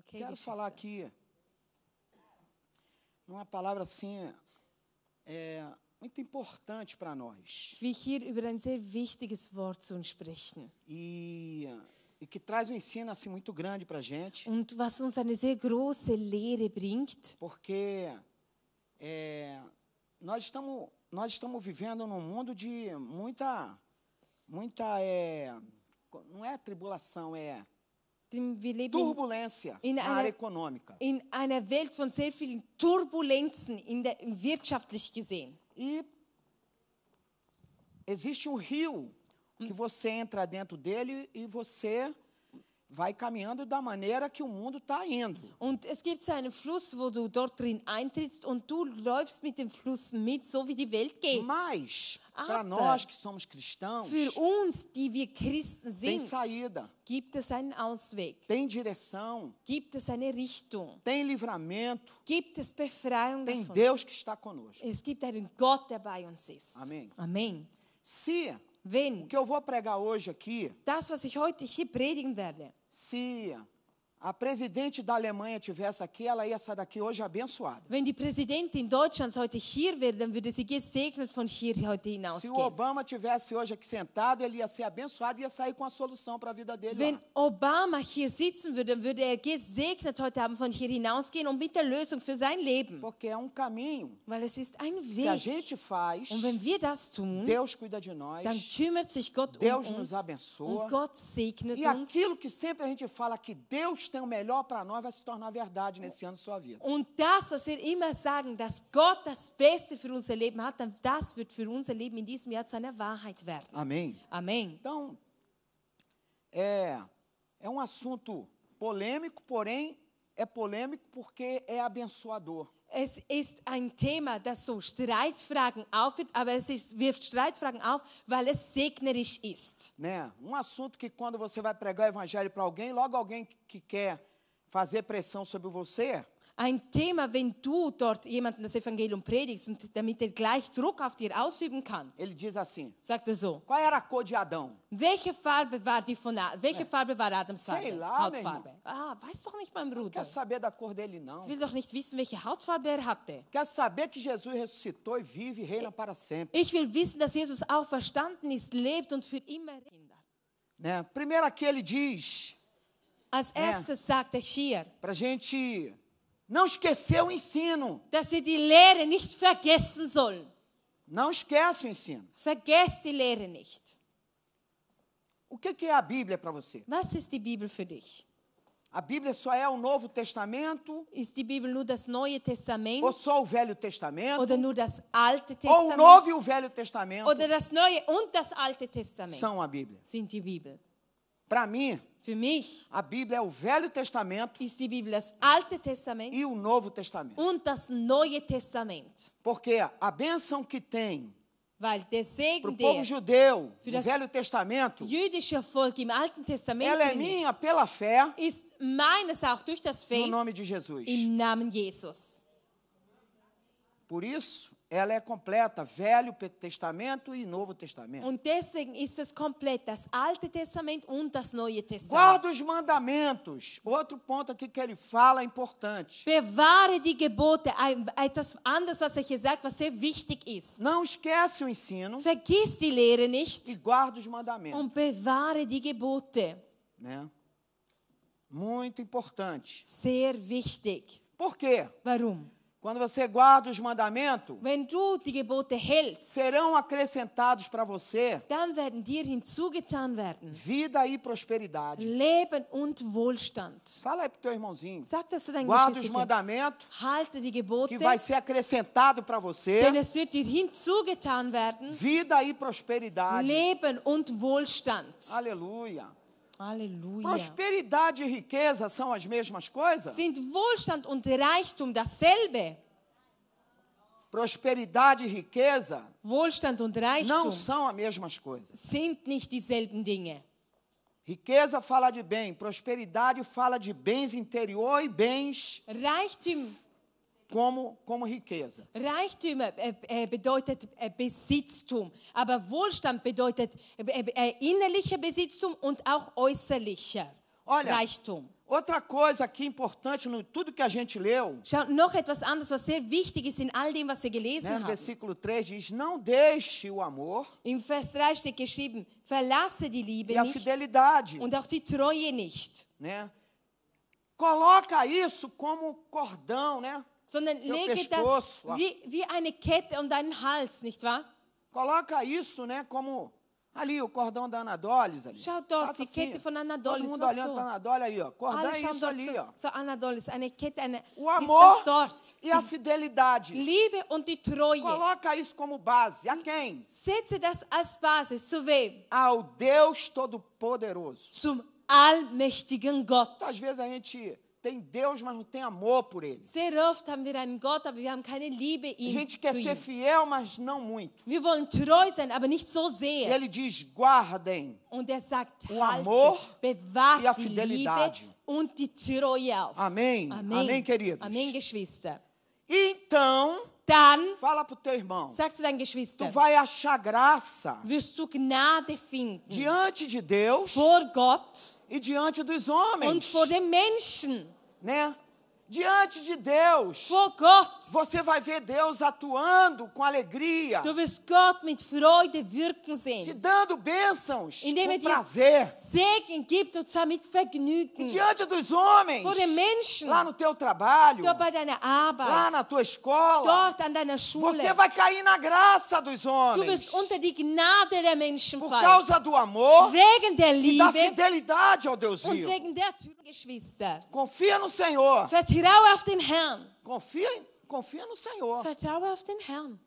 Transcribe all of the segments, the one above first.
Okay, Quero falar aqui uma palavra assim é, muito importante para nós. E, e que traz um ensino assim muito grande para a gente. Und was uns eine sehr große Lehre bringt. Porque é, nós estamos nós estamos vivendo num mundo de muita muita é, não é tribulação é Turbulência na área econômica. In einer Welt von sehr vielen Turbulenzen in der, wirtschaftlich gesehen. E existe um rio que você entra dentro dele e você vai caminhando da maneira que o mundo está indo. Und es gibt so einen Fluss, wo du dort drin eintrittst und du läufst mit dem Fluss mit, so wie die Welt geht. Mas para nós que somos cristãos, für uns, die wir Christen sind, tem saída. Gibt es einen Ausweg? Tem direção. Gibt es eine Richtung? Tem livramento. Gibt es Befreiung Tem davon? Deus que está conosco. Es gibt einen Gott, der bei uns ist. Amém. Amém. Se Wenn, o que eu vou pregar hoje aqui, das, was ich heute hier werde, see a presidente da Alemanha tivesse aqui, ela ia sair daqui hoje abençoada. Wenn die Präsidentin Deutschlands heute hier wäre, dann würde sie gesegnet von hier heute hinausgehen. Se o Obama tivesse hoje aqui sentado, ele ia ser abençoado e ia sair com a solução para a vida dele. Wenn lá. Obama hier sitzen würde, dann würde er gesegnet heute Abend von hier hinausgehen und mit der Lösung für sein Leben. Porque é um caminho. Weil es ist ein Weg. Se a gente faz, und wenn wir das tun, Deus cuida de nós. Dann kümmert sich Gott Deus um uns. Deus nos abençoa. Und Gott segnet e uns. E aquilo que sempre a gente fala que Deus tem o melhor para nós vai se tornar verdade nesse ano de sua vida. Und das, was wir immer sagen, dass Gott das Beste für unser Leben hat, dann das wird für unser Leben in diesem Jahr zu einer Wahrheit werden. Amém. Amém. Então, é, é um assunto polêmico, porém é polêmico porque é abençoador. Es ist ein Thema, das so Streitfragen aufwirft, aber es ist, wirft Streitfragen auf, weil es segnerisch ist. Né? Um assunto que quando você vai pregar o evangelho para alguém, logo alguém que quer fazer pressão sobre você, ein Thema, wenn du dort jemandem das Evangelium predigst und damit er gleich Druck auf dir ausüben kann. Ele diz assim. Sagt er so. Qual era a cor de Adão? Welche Farbe war die von welche é. Farbe war Adams Farbe? Sei lá, Hautfarbe. Ah, weiß doch nicht, mein Bruder. Quer saber da cor dele não. Will doch nicht wissen, welche Hautfarbe er hatte. Quer saber que Jesus ressuscitou e vive e reina para sempre. Ich will wissen, dass Jesus auferstanden ist, lebt und für immer regiert. Né? Primeiro aqui ele diz. Als né? erstes sagt er hier. Pra gente não esqueceu o ensino. Dass die Lehre nicht vergessen Não esquece o ensino. Vergesst die Lehre nicht. O que, que é a Bíblia para você? Was ist die Bibel für dich? A Bíblia só é o Novo Testamento? Ist die Bibel nur das Neue Testament? Ou só o Velho Testamento? Oder nur das Alte Testament? Ou o Novo e o Velho Testamento? Oder das Neue und das Alte Testament? São a Bíblia. Sind die Bibel. Para mim, mich, a Bíblia é o Velho Testamento ist die Bibel das Alte Testament e o Novo Testamento. Und das Neue Testament. Porque a bênção que tem para o Segen, der povo judeu, für Velho Testamento, jüdische Volk im Alten Testament ela é minha pela fé, ist meines auch durch das Faith, no nome de Jesus. Im Namen Jesus. Por isso, ela é completa, Velho Testamento e Novo Testamento. Und deswegen ist es komplett, das Alte Testament und das Neue Testament. Guarda os mandamentos. Outro ponto aqui que ele fala é importante. Bewahre die Gebote, etwas anderes, was er hier sagt, was sehr wichtig ist. Não esquece o ensino. Vergiss die Lehre nicht. E guarda os mandamentos. Und bewahre die Gebote. Né? Muito importante. Sehr wichtig. Por quê? Warum? Quando você guarda os mandamentos, Wenn du die Gebote hältst, serão acrescentados para você dann werden dir hinzugetan werden, vida e prosperidade. Leben und Wohlstand. Fala aí para o teu irmãozinho. Sag guarda os mandamentos halte die Gebote, que vai ser acrescentado para você denn es wird dir hinzugetan werden, vida e prosperidade. Leben und Wohlstand. Aleluia. Halleluja. Prosperidade e riqueza são as mesmas coisas? Sind Wohlstand und Reichtum dasselbe? Prosperidade e riqueza Wohlstand und Reichtum não são as mesmas coisas. Sind nicht dieselben Dinge. Riqueza fala de bem, prosperidade fala de bens interior e bens Reichtum como, como riqueza. Reichtümer äh, äh, bedeutet äh, Besitztum, aber Wohlstand bedeutet innerlicher Besitztum und auch äußerlicher Olha, Reichtum. Outra coisa que é importante no tudo que a gente leu. Schau, noch etwas anderes, was sehr wichtig ist in all dem, was wir gelesen né, haben. Versículo 3 diz: Não deixe o amor. Im Vers 3 steht geschrieben: Verlasse die Liebe e nicht. E a fidelidade. Und auch die Treue nicht. Né? Coloca isso como cordão, né? sondern lege das wie, wie eine Kette um deinen Hals, nicht wahr? Coloca isso, né, como ali o cordão da Anadolis ali. Schau dort die Kette assim, von Anadolis. Todo mundo olhando so. para Anadolis ali, ó. Cordão Alle é isso ali, so, ó. So Anadolis, eine Kette, eine, o amor dort. e a fidelidade. Liebe und die Treue. Coloca isso como base. A quem? Setze das als Basis. Zu wem? Ao Deus Todo-Poderoso. Zum allmächtigen Gott. Às vezes a gente tem Deus, mas não tem amor por ele. Sehr oft haben wir einen Gott, aber wir haben keine Liebe A gente quer ser ihm. fiel, mas não muito. Wir wollen treu sein, aber nicht so sehr. E ele diz: guardem. Und er sagt: o amor e a fidelidade. Liebe und die Treue auf. Amém. Amém, Amém queridos. Amém, Geschwister. Então, dann fala pro teu irmão, sag zu deinen tu vai achar graça wirst du Gnade finden, diante de Deus vor Gott, e diante dos homens und vor den Menschen. Né? diante de Deus. Vor Gott. Você vai ver Deus atuando com alegria. Du wirst Gott mit Freude wirken sehen. Te dando bênçãos com prazer. Segen gibt und zwar mit Vergnügen. diante dos homens. Vor den Menschen. Lá no teu trabalho. Dort bei deiner Arbeit. Lá na tua escola. Dort an deiner Schule. Você vai cair na graça dos homens. Du wirst unter die Gnade der Menschen Por fallen. Por causa do amor. Wegen der Liebe. E da fidelidade ao Deus vivo. Und wegen der Tür, Geschwister. Confia no Senhor. Vertrau auf den Herrn. Confia, confia no Senhor. Vertrau auf den Herrn.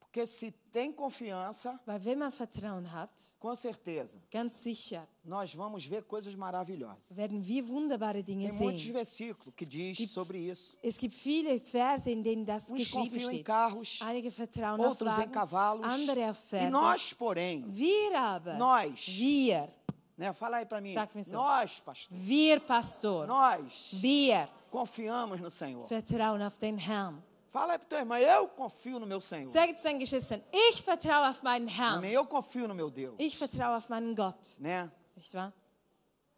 Porque se tem confiança, Weil wenn man Vertrauen hat, com certeza, ganz sicher, nós vamos ver coisas maravilhosas. Werden wir wunderbare Dinge tem muitos versículos que diz gibt, sobre isso. Es gibt viele Verse, in denen das Uns confiam steht. em carros, Einige vertrauen outros auf Wagen, em cavalos. Andere auf E nós, porém, wir aber, nós, wir, né, fala aí para mim, Sag mir so, nós, pastor, wir, pastor, nós, wir, confiamos no Senhor. Vertrauen auf den Herrn. Fala para tua irmã, eu confio no meu Senhor. Sag zu deinen ich vertraue auf meinen Herrn. Amém. Eu confio no meu Deus. Ich vertraue auf meinen Gott. Né? Nicht wahr?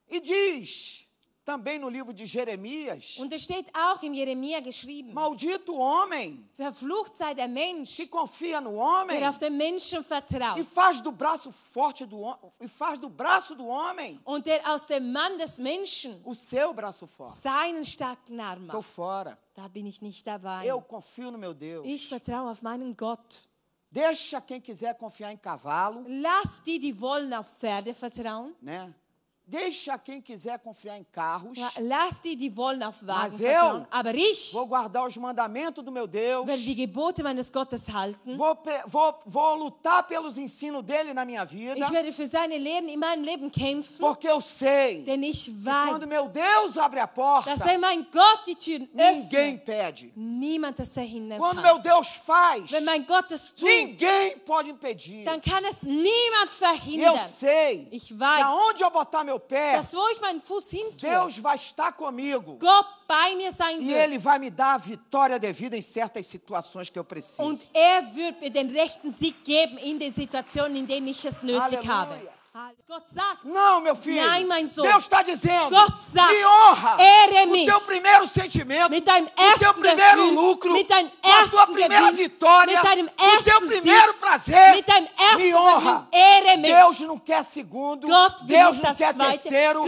E diz também no livro de Jeremias. Und es steht auch in Jeremia geschrieben. Maldito homem. Verflucht sei der Mensch. Que confia no homem. Der auf den Menschen vertraut. E faz do braço forte do e faz do braço do homem. Und der aus dem Mann des Menschen. O seu braço forte. Seinen starken Arm. Estou fora. Da bin ich nicht dabei. Eu confio no meu Deus. Ich vertraue auf meinen Gott. Deixa quem quiser confiar em cavalo. Lass die, die wollen auf Pferde vertrauen. Né? Deixa quem quiser confiar em carros. Lass die, die wollen auf Aber ich vou guardar os mandamentos do meu Deus. die meines halten. Vou, vou, vou lutar pelos ensinos dele na minha vida. Ich werde für seine Lehren in meinem Leben kämpfen. Porque eu sei. Denn ich weiß. Quando meu Deus abre a porta. Dass er mein Gott die Türen Ninguém pede. Niemand das er Quando kann. meu Deus faz. Wenn mein Gott das tut. Ninguém pode impedir. Dann kann es niemand verhindern. Eu sei. Ich weiß. Da onde eu botar meu meu pé, Deus vai estar comigo. E Ele vai me dar a vitória devida em certas situações que eu preciso. Und er wird mir den rechten Sieg geben in den Situationen, in denen ich es nötig habe. Não, meu filho. Deus está dizendo: me honra o teu primeiro sentimento, o teu primeiro lucro, a tua primeira vitória, o teu primeiro prazer. Me honra. Deus não quer segundo, Deus não quer terceiro,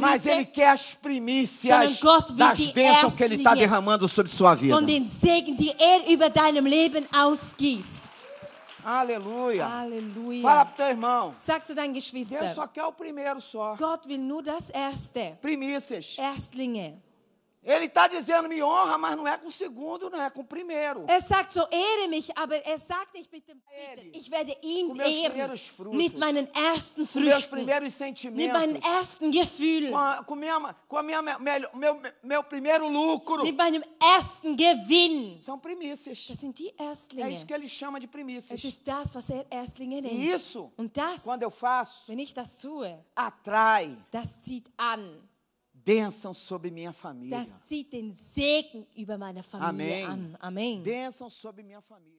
mas Ele quer as primícias das bênçãos que Ele está derramando sobre sua vida. Segen, die er über deinem Leben ausgießt. Aleluia. Halleluja. Fala pro teu irmão. Sag zu Deus só quer o primeiro só. Gott will nur das erste. Primícias. Erstlinge. Ele está dizendo, me honra, mas não é com o segundo, não é com o primeiro. Er sagt so, ehre mich, aber er sagt nicht mit dem dritten. Ich werde ihn ehren mit meinen ersten Früchten, meus primeiros sentimentos, mit meinen ersten Gefühlen, com, a, com, minha, com a minha, meu, meu, meu primeiro lucro, mit meinem ersten Gewinn. São primícias. Das sind die Erstlinge. É isso que ele chama de primícias. Es ist das, was er Erstlinge nennt. E isso, Und das, quando eu faço, wenn ich das tue, atrai, das zieht an bênção sobre minha família. Das den Segen über meine Familie Amém. an. Bênção sobre minha família.